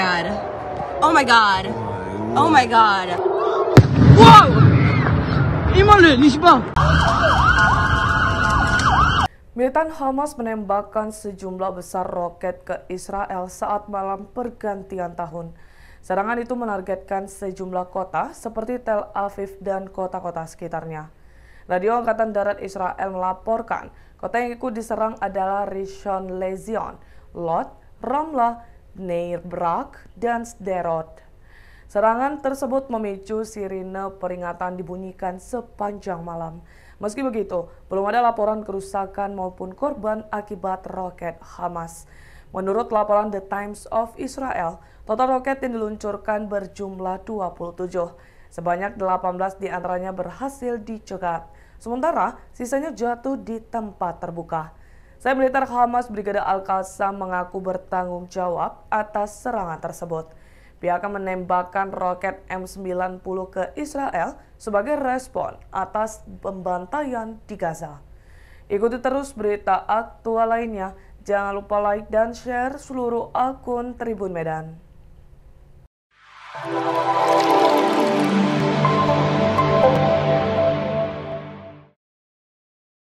god. Oh my god. Oh my god. Wow! Imale, Nishba? Militan Hamas menembakkan sejumlah besar roket ke Israel saat malam pergantian tahun. Serangan itu menargetkan sejumlah kota seperti Tel Aviv dan kota-kota sekitarnya. Radio Angkatan Darat Israel melaporkan kota yang ikut diserang adalah Rishon Lezion, Lot, Ramlah, Neirbrak, dan Sderot. Serangan tersebut memicu sirine peringatan dibunyikan sepanjang malam. Meski begitu, belum ada laporan kerusakan maupun korban akibat roket Hamas. Menurut laporan The Times of Israel, total roket yang diluncurkan berjumlah 27. Sebanyak 18 diantaranya berhasil dicegat, sementara sisanya jatuh di tempat terbuka. Saya militer Hamas Brigade Al-Qassam mengaku bertanggung jawab atas serangan tersebut. Pihaknya menembakkan roket M90 ke Israel sebagai respon atas pembantaian di Gaza. Ikuti terus berita aktual lainnya. Jangan lupa like dan share seluruh akun Tribun Medan.